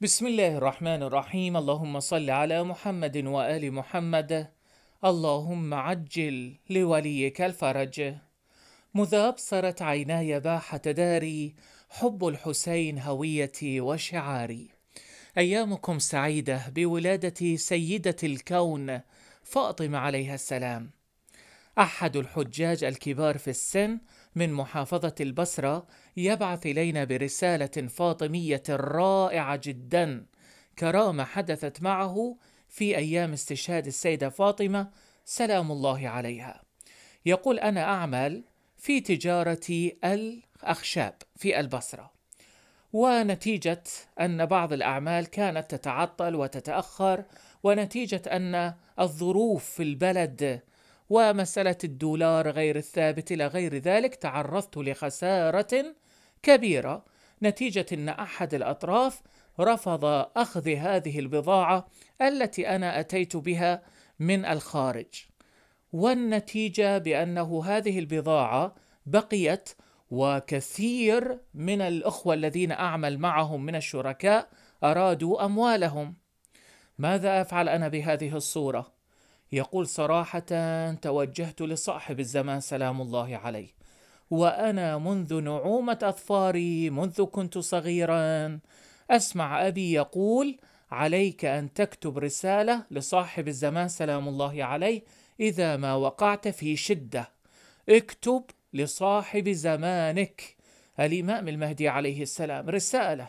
بسم الله الرحمن الرحيم اللهم صل على محمد وآل محمد اللهم عجل لوليك الفرج مذاب أبصرت عيناي باحة داري حب الحسين هويتي وشعاري أيامكم سعيدة بولادة سيدة الكون فاطمة عليها السلام أحد الحجاج الكبار في السن من محافظة البصرة يبعث إلينا برسالة فاطمية رائعة جدا كرامة حدثت معه في أيام استشهاد السيدة فاطمة سلام الله عليها. يقول أنا أعمل في تجارة الأخشاب في البصرة. ونتيجة أن بعض الأعمال كانت تتعطل وتتأخر ونتيجة أن الظروف في البلد ومسألة الدولار غير الثابت إلى غير ذلك تعرضت لخسارة كبيرة نتيجة أن أحد الأطراف رفض أخذ هذه البضاعة التي أنا أتيت بها من الخارج والنتيجة بأنه هذه البضاعة بقيت وكثير من الأخوة الذين أعمل معهم من الشركاء أرادوا أموالهم ماذا أفعل أنا بهذه الصورة؟ يقول صراحة توجهت لصاحب الزمان سلام الله عليه وأنا منذ نعومة أظفاري منذ كنت صغيرا أسمع أبي يقول عليك أن تكتب رسالة لصاحب الزمان سلام الله عليه إذا ما وقعت في شدة اكتب لصاحب زمانك الإمام المهدي عليه السلام رسالة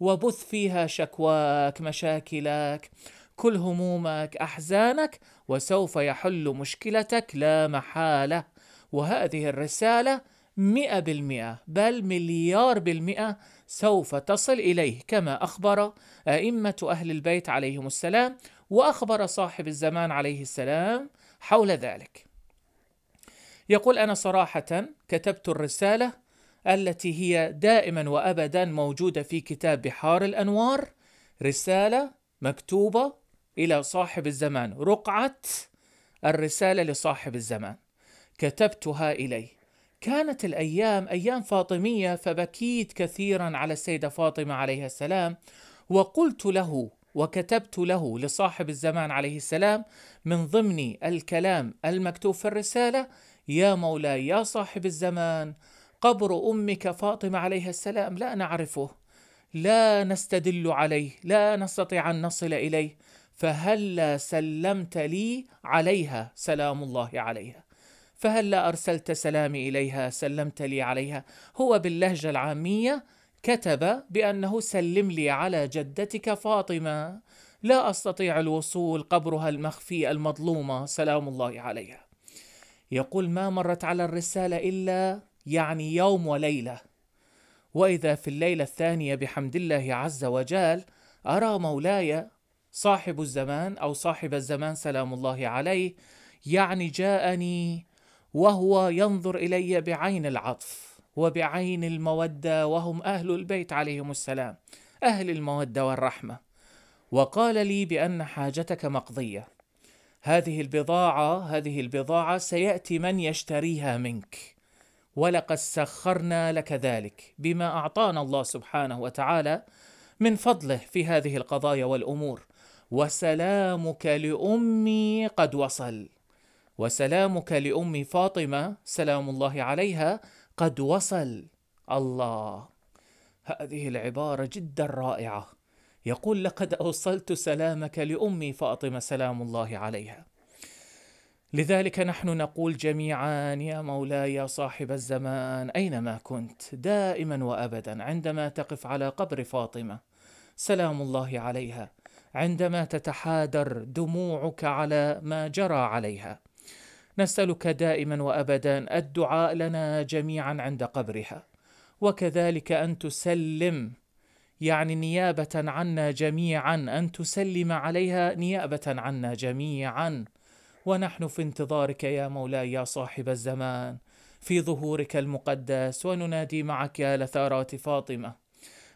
وبث فيها شكواك مشاكلك كل همومك أحزانك وسوف يحل مشكلتك لا محالة وهذه الرسالة مئة بالمئة بل مليار بالمئة سوف تصل إليه كما أخبر أئمة أهل البيت عليهم السلام وأخبر صاحب الزمان عليه السلام حول ذلك يقول أنا صراحة كتبت الرسالة التي هي دائما وأبدا موجودة في كتاب بحار الأنوار رسالة مكتوبة إلى صاحب الزمان رقعة الرسالة لصاحب الزمان كتبتها إليه كانت الأيام أيام فاطمية فبكيت كثيرا على السيدة فاطمة عليها السلام وقلت له وكتبت له لصاحب الزمان عليه السلام من ضمن الكلام المكتوب في الرسالة يا مولاي يا صاحب الزمان قبر أمك فاطمة عليها السلام لا نعرفه لا نستدل عليه لا نستطيع أن نصل إليه فهلا سلمت لي عليها سلام الله عليها فهلا ارسلت سلامي اليها سلمت لي عليها هو باللهجه العاميه كتب بانه سلم لي على جدتك فاطمه لا استطيع الوصول قبرها المخفي المظلومه سلام الله عليها يقول ما مرت على الرساله الا يعني يوم وليله واذا في الليله الثانيه بحمد الله عز وجل ارى مولاي صاحب الزمان او صاحب الزمان سلام الله عليه يعني جاءني وهو ينظر الي بعين العطف وبعين الموده وهم اهل البيت عليهم السلام اهل الموده والرحمه وقال لي بان حاجتك مقضيه هذه البضاعه هذه البضاعه سياتي من يشتريها منك ولقد سخرنا لك ذلك بما اعطانا الله سبحانه وتعالى من فضله في هذه القضايا والامور وسلامك لأمي قد وصل وسلامك لأمي فاطمة سلام الله عليها قد وصل الله هذه العبارة جدا رائعة يقول لقد أوصلت سلامك لأمي فاطمة سلام الله عليها لذلك نحن نقول جميعا يا مولاي يا صاحب الزمان أينما كنت دائما وأبدا عندما تقف على قبر فاطمة سلام الله عليها عندما تتحادر دموعك على ما جرى عليها نسالك دائما وابدا الدعاء لنا جميعا عند قبرها وكذلك ان تسلم يعني نيابه عنا جميعا ان تسلم عليها نيابه عنا جميعا ونحن في انتظارك يا مولاي يا صاحب الزمان في ظهورك المقدس وننادي معك يا لثارات فاطمه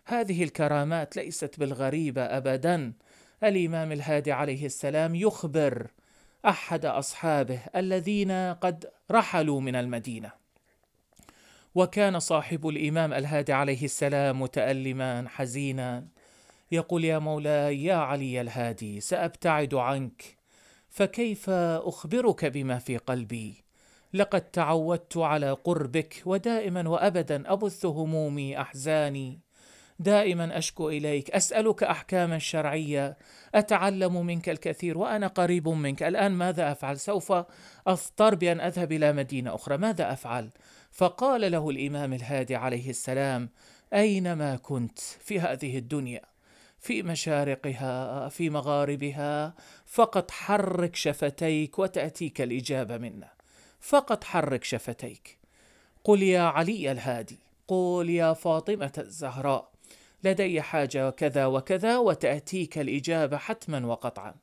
هذه الكرامات ليست بالغريبه ابدا الإمام الهادي عليه السلام يخبر أحد أصحابه الذين قد رحلوا من المدينة وكان صاحب الإمام الهادي عليه السلام متألما حزينا يقول يا مولاي يا علي الهادي سأبتعد عنك فكيف أخبرك بما في قلبي لقد تعودت على قربك ودائما وأبدا أبث همومي أحزاني دائما اشكو اليك اسالك احكاما شرعيه اتعلم منك الكثير وانا قريب منك الان ماذا افعل سوف اضطر بان اذهب الى مدينه اخرى ماذا افعل فقال له الامام الهادي عليه السلام اينما كنت في هذه الدنيا في مشارقها في مغاربها فقط حرك شفتيك وتاتيك الاجابه منا فقط حرك شفتيك قل يا علي الهادي قل يا فاطمه الزهراء لدي حاجة كذا وكذا وتأتيك الإجابة حتما وقطعا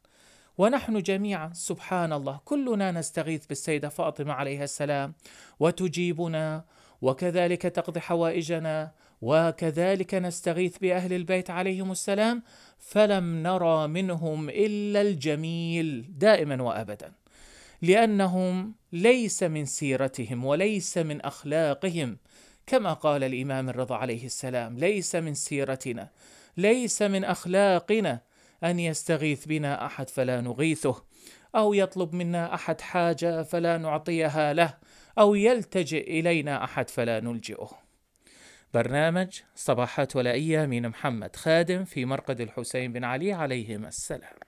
ونحن جميعا سبحان الله كلنا نستغيث بالسيدة فاطمة عليها السلام وتجيبنا وكذلك تقضي حوائجنا وكذلك نستغيث بأهل البيت عليهم السلام فلم نرى منهم إلا الجميل دائما وأبدا لأنهم ليس من سيرتهم وليس من أخلاقهم كما قال الإمام الرضا عليه السلام ليس من سيرتنا ليس من أخلاقنا أن يستغيث بنا أحد فلا نغيثه أو يطلب منا أحد حاجة فلا نعطيها له أو يلتجئ إلينا أحد فلا نلجئه برنامج صباحات ولائية من محمد خادم في مرقد الحسين بن علي عليهما السلام